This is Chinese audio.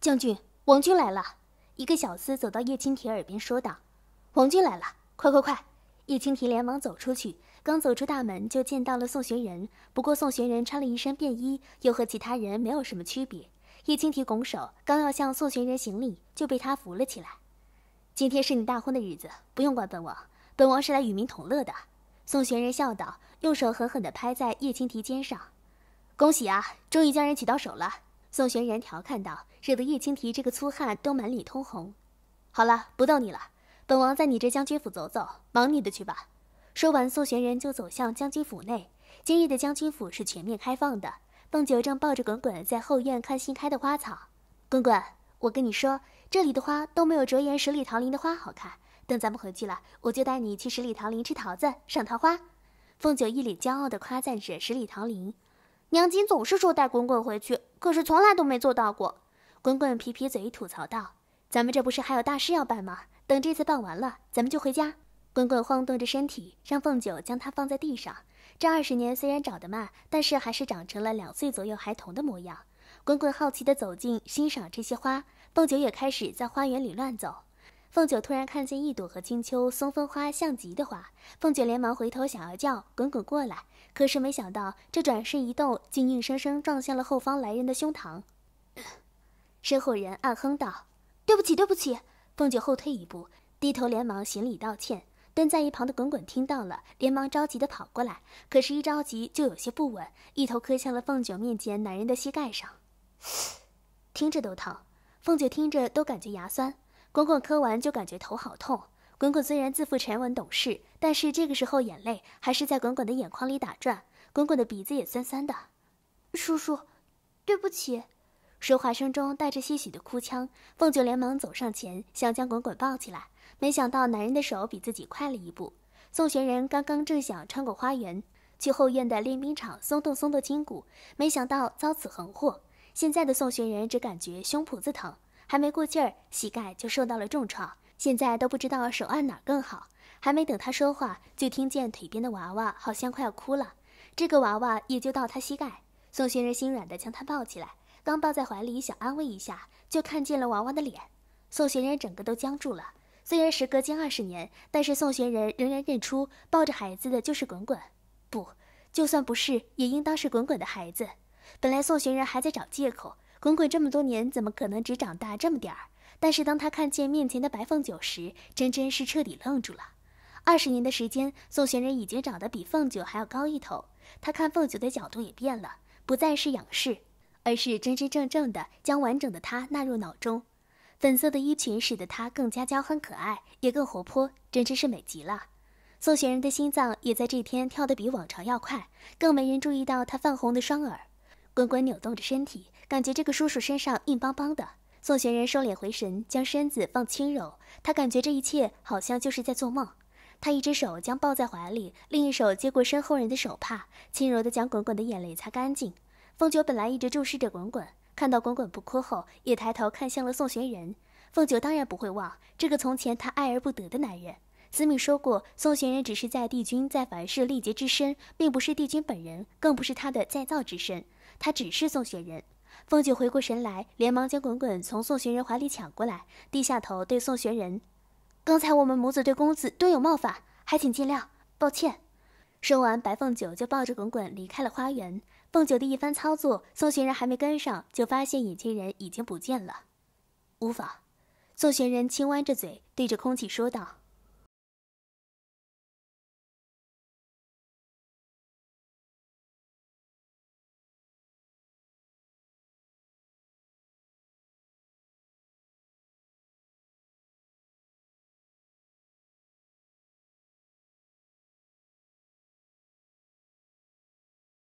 将军王军来了，一个小厮走到叶青缇耳边说道：“王军来了，快快快！”叶青缇连忙走出去，刚走出大门就见到了宋玄仁。不过宋玄仁穿了一身便衣，又和其他人没有什么区别。叶青缇拱手，刚要向宋玄仁行礼，就被他扶了起来。今天是你大婚的日子，不用管本王，本王是来与民同乐的。”宋玄仁笑道，用手狠狠地拍在叶青提肩上：“恭喜啊，终于将人娶到手了。”宋玄然调侃道：“惹得叶青提这个粗汉都满脸通红。”好了，不逗你了。本王在你这将军府走走，忙你的去吧。说完，宋玄然就走向将军府内。今日的将军府是全面开放的。凤九正抱着滚滚在后院看新开的花草。滚滚，我跟你说，这里的花都没有卓颜十里桃林的花好看。等咱们回去了，我就带你去十里桃林吃桃子、赏桃花。凤九一脸骄傲地夸赞着十里桃林。娘亲总是说带滚滚回去。可是从来都没做到过，滚滚皮皮嘴吐槽道：“咱们这不是还有大事要办吗？等这次办完了，咱们就回家。”滚滚晃动着身体，让凤九将它放在地上。这二十年虽然长得慢，但是还是长成了两岁左右孩童的模样。滚滚好奇地走近，欣赏这些花。凤九也开始在花园里乱走。凤九突然看见一朵和青丘松风花像极的花，凤九连忙回头想要叫滚滚过来，可是没想到这转身一动，竟硬生生撞向了后方来人的胸膛。身后人暗哼道：“对不起，对不起。”凤九后退一步，低头连忙行礼道歉。蹲在一旁的滚滚听到了，连忙着急的跑过来，可是，一着急就有些不稳，一头磕向了凤九面前男人的膝盖上，听着都疼。凤九听着都感觉牙酸。滚滚磕完就感觉头好痛。滚滚虽然自负、沉稳、懂事，但是这个时候眼泪还是在滚滚的眼眶里打转。滚滚的鼻子也酸酸的。叔叔，对不起。说话声中带着些许的哭腔。凤九连忙走上前，想将滚滚抱起来，没想到男人的手比自己快了一步。宋玄人刚刚正想穿过花园，去后院的练兵场松动松动筋骨，没想到遭此横祸。现在的宋玄人只感觉胸脯子疼。还没过劲儿，膝盖就受到了重创，现在都不知道手按哪儿更好。还没等他说话，就听见腿边的娃娃好像快要哭了。这个娃娃也就到他膝盖。宋寻仁心软的将他抱起来，刚抱在怀里想安慰一下，就看见了娃娃的脸。宋寻仁整个都僵住了。虽然时隔近二十年，但是宋寻仁仍然认出抱着孩子的就是滚滚。不，就算不是，也应当是滚滚的孩子。本来宋寻仁还在找借口。滚滚这么多年，怎么可能只长大这么点儿？但是当他看见面前的白凤九时，真真是彻底愣住了。二十年的时间，宋玄人已经长得比凤九还要高一头，他看凤九的角度也变了，不再是仰视，而是真真正正的将完整的她纳入脑中。粉色的衣裙使得她更加娇憨可爱，也更活泼，真真是美极了。宋玄人的心脏也在这天跳得比往常要快，更没人注意到他泛红的双耳。滚滚扭动着身体，感觉这个叔叔身上硬邦邦的。宋玄人收敛回神，将身子放轻柔。他感觉这一切好像就是在做梦。他一只手将抱在怀里，另一手接过身后人的手帕，轻柔地将滚滚的眼泪擦干净。凤九本来一直注视着滚滚，看到滚滚不哭后，也抬头看向了宋玄人。凤九当然不会忘这个从前他爱而不得的男人。思敏说过，宋玄人只是在帝君在凡世历劫之身，并不是帝君本人，更不是他的再造之身。他只是宋玄人，凤九回过神来，连忙将滚滚从宋玄人怀里抢过来，低下头对宋玄人：“刚才我们母子对公子多有冒犯，还请见谅，抱歉。”说完，白凤九就抱着滚滚离开了花园。凤九的一番操作，宋玄人还没跟上，就发现眼前人已经不见了。无妨，宋玄人轻弯着嘴对着空气说道。